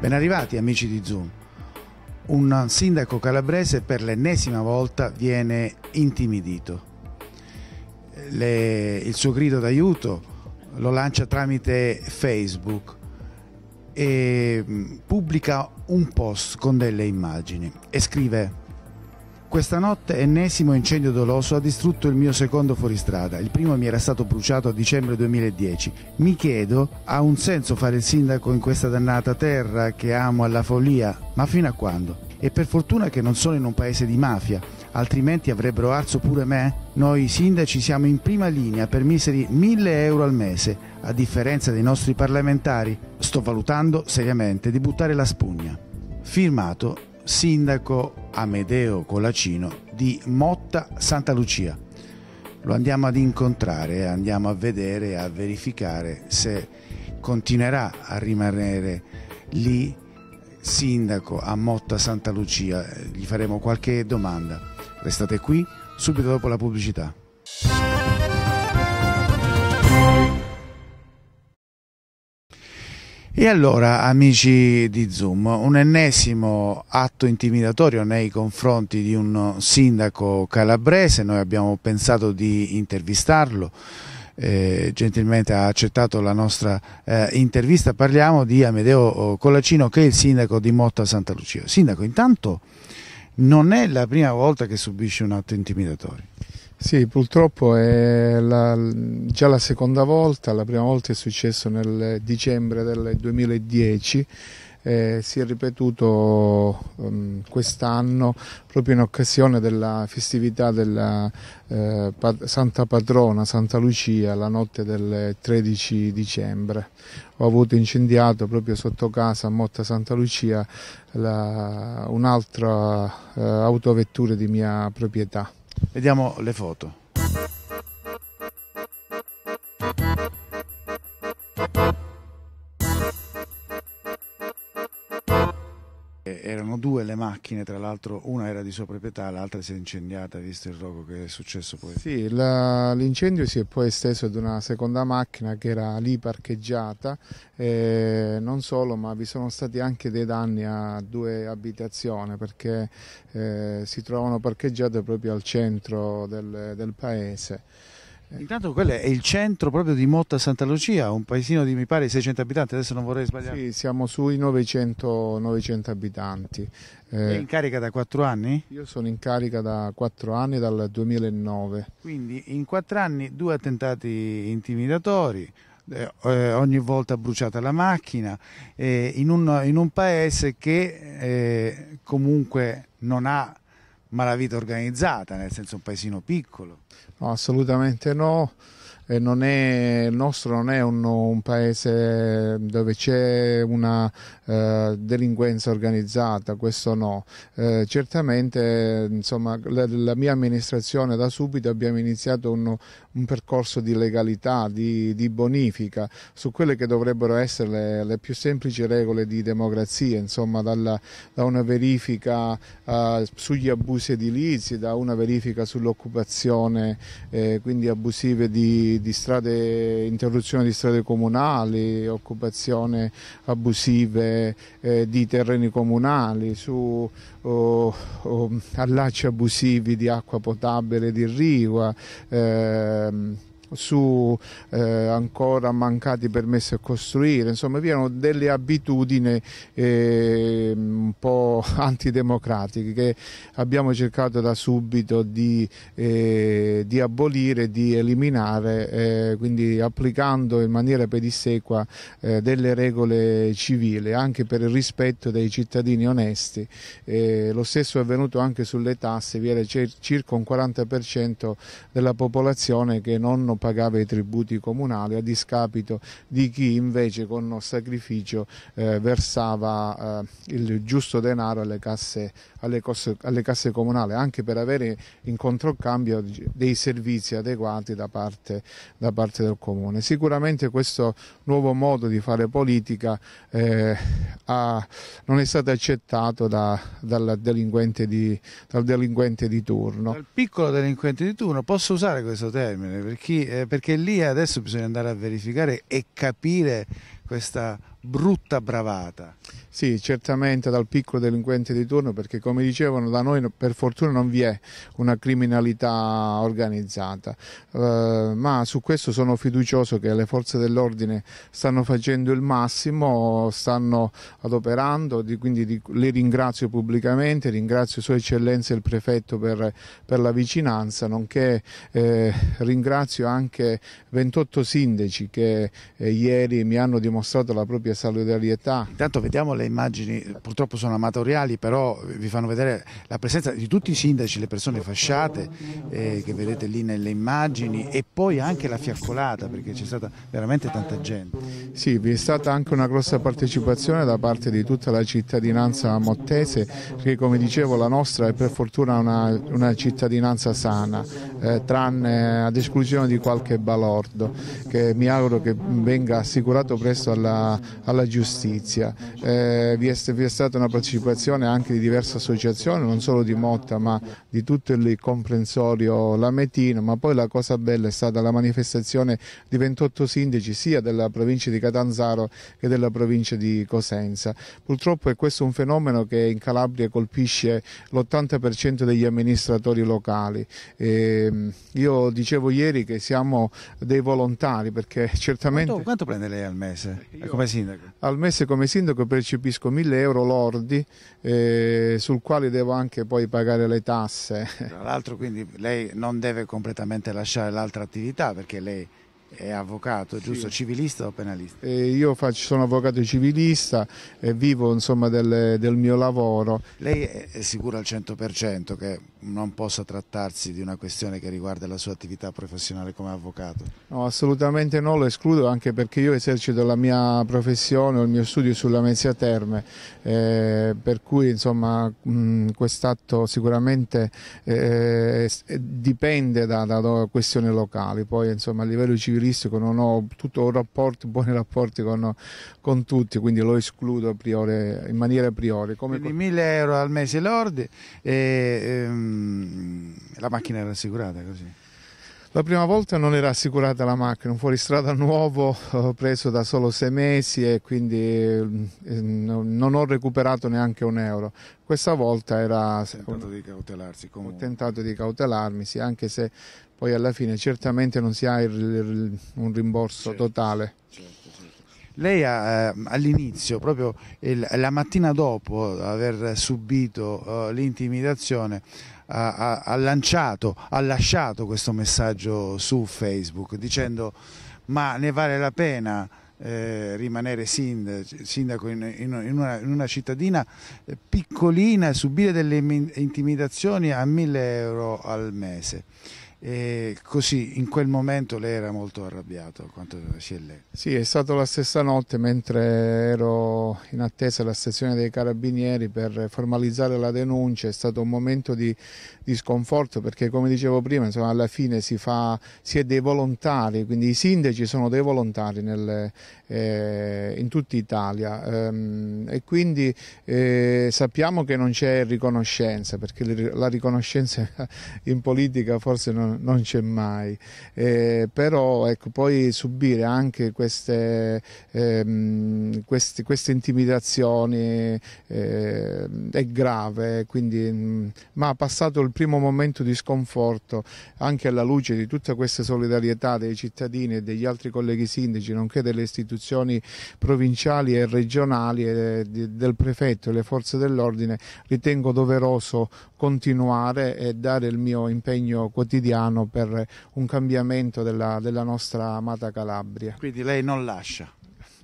Ben arrivati amici di Zoom. Un sindaco calabrese per l'ennesima volta viene intimidito. Le, il suo grido d'aiuto lo lancia tramite Facebook e pubblica un post con delle immagini e scrive questa notte ennesimo incendio doloso ha distrutto il mio secondo fuoristrada. Il primo mi era stato bruciato a dicembre 2010. Mi chiedo, ha un senso fare il sindaco in questa dannata terra che amo alla follia? Ma fino a quando? E per fortuna che non sono in un paese di mafia, altrimenti avrebbero arso pure me. Noi sindaci siamo in prima linea per miseri 1000 euro al mese, a differenza dei nostri parlamentari. Sto valutando seriamente di buttare la spugna. Firmato sindaco Amedeo Colacino di Motta Santa Lucia. Lo andiamo ad incontrare, andiamo a vedere, a verificare se continuerà a rimanere lì sindaco a Motta Santa Lucia. Gli faremo qualche domanda. Restate qui subito dopo la pubblicità. E allora, amici di Zoom, un ennesimo atto intimidatorio nei confronti di un sindaco calabrese, noi abbiamo pensato di intervistarlo, eh, gentilmente ha accettato la nostra eh, intervista, parliamo di Amedeo oh, Colacino che è il sindaco di Motta Santa Lucia. Sindaco, intanto non è la prima volta che subisce un atto intimidatorio. Sì, purtroppo è la, già la seconda volta, la prima volta è successo nel dicembre del 2010, eh, si è ripetuto um, quest'anno proprio in occasione della festività della eh, Santa Patrona, Santa Lucia, la notte del 13 dicembre. Ho avuto incendiato proprio sotto casa a Motta Santa Lucia un'altra eh, autovettura di mia proprietà. Vediamo le foto. erano due le macchine, tra l'altro una era di sua proprietà, l'altra si è incendiata, visto il rogo che è successo poi. Sì, l'incendio si è poi esteso ad una seconda macchina che era lì parcheggiata, eh, non solo, ma vi sono stati anche dei danni a due abitazioni perché eh, si trovano parcheggiate proprio al centro del, del paese. Intanto quello è il centro proprio di Motta Santa Lucia, un paesino di mi pare 600 abitanti, adesso non vorrei sbagliare. Sì, siamo sui 900, 900 abitanti. Eh, in carica da 4 anni? Io sono in carica da 4 anni, dal 2009. Quindi in 4 anni due attentati intimidatori, eh, eh, ogni volta bruciata la macchina, eh, in, un, in, un, paese che eh, comunque non ha malavita organizzata, nel senso un paesino piccolo. No, assolutamente no è, il nostro non è un, un paese dove c'è una eh, delinquenza organizzata, questo no. Eh, certamente insomma, la, la, mia amministrazione da subito abbiamo iniziato un, un percorso di legalità, di, di, bonifica su quelle che dovrebbero essere le, le più semplici regole di democrazia, insomma, dalla, da una verifica eh, sugli abusi edilizi, da una verifica sull'occupazione, eh, quindi abusive di di, di strade, interruzione di strade comunali, occupazione abusive eh, di terreni comunali, su oh, oh, allacci abusivi di acqua potabile di Rigua. Eh, su eh, ancora mancati permessi a costruire, insomma vi erano delle abitudini eh, un po' antidemocratiche che abbiamo cercato da subito di, eh, di abolire, di eliminare, eh, quindi applicando in maniera pedissequa eh, delle regole civili anche per il rispetto dei cittadini onesti. Eh, lo stesso è avvenuto anche sulle tasse, vi era circa un 40% della popolazione che non pagava i tributi comunali a discapito di chi invece con sacrificio eh, versava eh, il giusto denaro alle casse, alle, coste, alle casse, comunali, anche per avere in controcambio dei servizi adeguati da parte, da parte del comune. Sicuramente questo nuovo modo di fare politica eh, ha, non è stato accettato da, dal, delinquente di, dal delinquente di turno. Il piccolo delinquente di turno, posso usare questo termine, per chi eh, perché lì adesso bisogna andare a verificare e capire questa brutta bravata. Sì, certamente dal piccolo delinquente di turno perché come dicevano da noi per fortuna non vi è una criminalità organizzata, eh, ma su questo sono fiducioso che le forze dell'ordine stanno facendo il massimo, stanno adoperando, quindi di, le ringrazio pubblicamente, ringrazio Sua Eccellenza il Prefetto per, per la vicinanza, nonché eh, ringrazio anche 28 sindaci che eh, ieri mi hanno dimostrato la propria che solidarietà. Intanto vediamo le immagini, purtroppo sono amatoriali, però vi fanno vedere la presenza di tutti i sindaci, le persone fasciate eh, che vedete lì nelle immagini e poi anche la fiaccolata perché c'è stata veramente tanta gente. Sì, vi è stata anche una grossa partecipazione da parte di tutta la cittadinanza mottese che come dicevo la nostra è per fortuna una, una cittadinanza sana, eh, tranne ad esclusione di qualche balordo che mi auguro che venga assicurato presto alla, alla giustizia. Eh, vi, è, vi, è, stata una partecipazione anche di diverse associazioni, non solo di Motta ma di tutto il comprensorio lametino, ma poi la cosa bella è stata la manifestazione di 28 sindaci sia della provincia di Catanzaro che della provincia di Cosenza. Purtroppo è questo un fenomeno che in Calabria colpisce l'80% degli amministratori locali. E ehm, io dicevo ieri che siamo dei volontari perché certamente... Quanto, quanto prende lei al mese? Io... Come sindaco? al mese come sindaco percepisco 1000 euro lordi eh, sul quale devo anche poi pagare le tasse. Tra l'altro quindi lei non deve completamente lasciare l'altra attività perché lei è avvocato, giusto? Sì. Civilista o penalista? Eh, io faccio, sono avvocato civilista e vivo insomma, del, del, mio lavoro. Lei è sicuro al 100% che non possa trattarsi di una questione che riguarda la sua attività professionale come avvocato? No, assolutamente no, lo escludo anche perché io esercito la mia professione o il mio studio sulla Mesia Terme, eh, per cui mm, quest'atto sicuramente eh, dipende da, da, da, questioni locali, poi insomma, a livello civile automobilistico non ho, tutto, rapporti, buoni rapporti con, con, tutti, quindi lo escludo priori, in maniera a priori. Come quindi 1000 euro al mese lordi e ehm, la macchina era assicurata così? La prima volta non era assicurata la macchina, un fuoristrada nuovo eh, preso da solo sei mesi e quindi eh, non ho recuperato neanche un euro. Questa volta era... Tentato di cautelarsi Ho tentato di cautelarmi, sì, anche se poi alla fine certamente non si ha il, il, un rimborso certo, totale. Certo. certo. Lei eh, all'inizio, proprio il, la mattina dopo aver subito eh, l'intimidazione, ha, ha, lanciato, ha lasciato questo messaggio su Facebook dicendo ma ne vale la pena eh, rimanere sindaco in, in, una, in, una, cittadina eh, piccolina e subire delle intimidazioni a 1000 euro al mese e così in quel momento lei era molto arrabbiato quanto si è lei. Sì, è stata la stessa notte mentre ero in attesa alla stazione dei carabinieri per formalizzare la denuncia, è stato un momento di, di sconforto perché come dicevo prima, insomma, alla fine si, fa, si, è dei volontari, quindi i sindaci sono dei volontari nel, eh, in tutta Italia ehm, e quindi eh, sappiamo che non c'è riconoscenza perché la riconoscenza in politica forse non non, c'è mai, eh, però ecco, poi subire anche queste, ehm, queste, queste intimidazioni eh, è grave, quindi, mm, ma passato il primo momento di sconforto, anche alla luce di tutta questa solidarietà dei cittadini e degli altri colleghi sindaci, nonché delle istituzioni provinciali e regionali e eh, del prefetto e le forze dell'ordine, ritengo doveroso continuare e dare il mio impegno quotidiano italiano per un cambiamento della, della nostra amata Calabria. Quindi lei non lascia?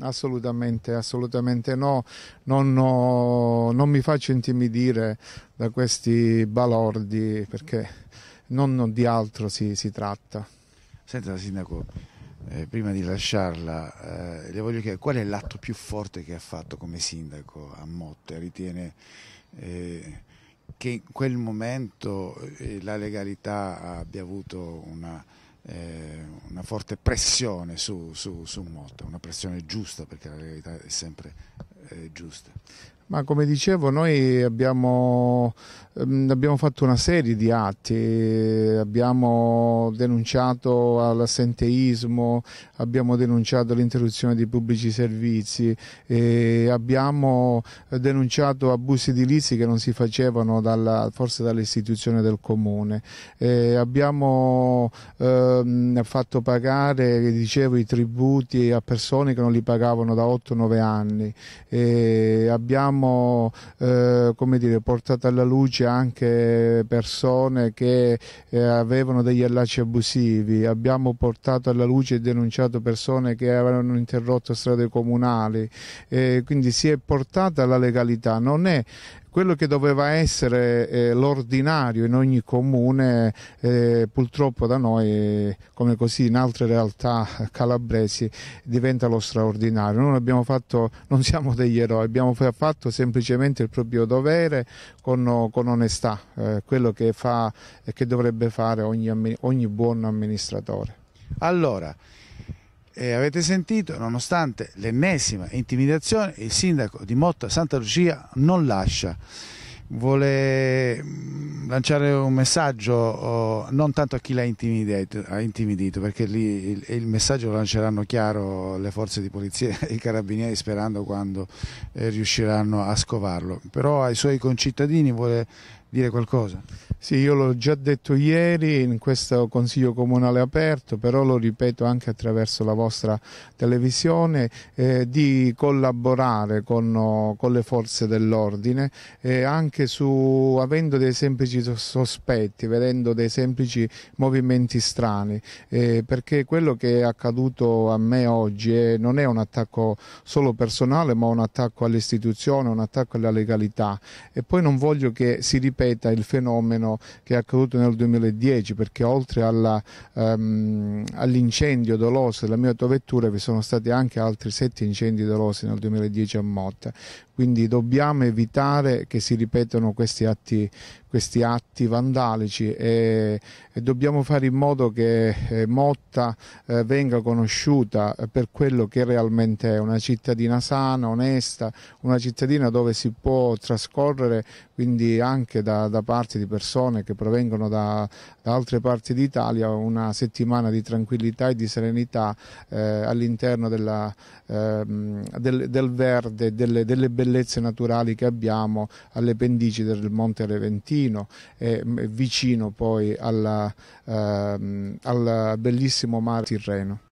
Assolutamente, assolutamente no. Non, ho, non, mi faccio intimidire da questi balordi perché non di altro si, si tratta. Senta Sindaco, eh, prima di lasciarla, eh, le voglio chiedere qual è l'atto più forte che ha fatto come Sindaco a Motte? Ritiene... Eh, che in quel momento eh, la legalità abbia avuto una, eh, una forte pressione su, su, su Motta, una pressione giusta perché la legalità è sempre eh, giusta. Ma come dicevo, noi abbiamo, ehm, abbiamo, fatto una serie di atti, abbiamo denunciato l'assenteismo, abbiamo denunciato l'interruzione dei pubblici servizi, abbiamo denunciato abusi edilizi che non si facevano dalla, forse dall'istituzione del comune, abbiamo ehm, fatto pagare dicevo, i tributi a persone che non li pagavano da 8-9 anni, abbiamo abbiamo eh, come dire, portato alla luce anche persone che eh, avevano degli allacci abusivi, abbiamo portato alla luce e denunciato persone che avevano interrotto strade comunali, eh, quindi si è portata alla legalità, non è quello che doveva essere eh, l'ordinario in ogni comune eh, purtroppo da noi come così in altre realtà calabresi diventa lo straordinario noi abbiamo fatto, non siamo degli eroi abbiamo fatto semplicemente il proprio dovere con, con onestà eh, quello che, fa, che dovrebbe fare ogni, ogni buon amministratore allora eh, avete sentito, nonostante l'ennesima intimidazione, il sindaco di Motta Santa Lucia non lascia. Vuole mm, lanciare un messaggio oh, non tanto a chi l'ha intimidito, intimidito, perché lì il, il, messaggio lo lanceranno chiaro le forze di polizia e i carabinieri sperando quando eh, riusciranno a scovarlo, però ai suoi concittadini vuole dire qualcosa. Sì, io l'ho già detto ieri in questo Consiglio Comunale aperto, però lo ripeto anche attraverso la vostra televisione, eh, di collaborare con, con le forze dell'ordine, eh, anche su, avendo dei semplici sospetti, vedendo dei semplici movimenti strani, eh, perché quello che è accaduto a me oggi è, eh, non è un attacco solo personale, ma un attacco all'istituzione, un attacco alla legalità e poi non voglio che si ripeta ripeta il fenomeno che è accaduto nel 2010 perché oltre ehm, all'incendio um, all doloso della mia autovettura vi sono stati anche altri sette incendi dolosi nel 2010 a Motta quindi dobbiamo evitare che si ripetano questi atti, questi atti vandalici e, e, dobbiamo fare in modo che eh, Motta eh, venga conosciuta per quello che realmente è una cittadina sana, onesta, una cittadina dove si può trascorrere quindi anche da da, da parte di persone che provengono da, da altre parti d'Italia una settimana di tranquillità e di serenità eh, all'interno eh, del, del, verde, delle, delle, bellezze naturali che abbiamo alle pendici del Monte Reventino e mm, vicino poi alla, eh, al bellissimo mare Tirreno.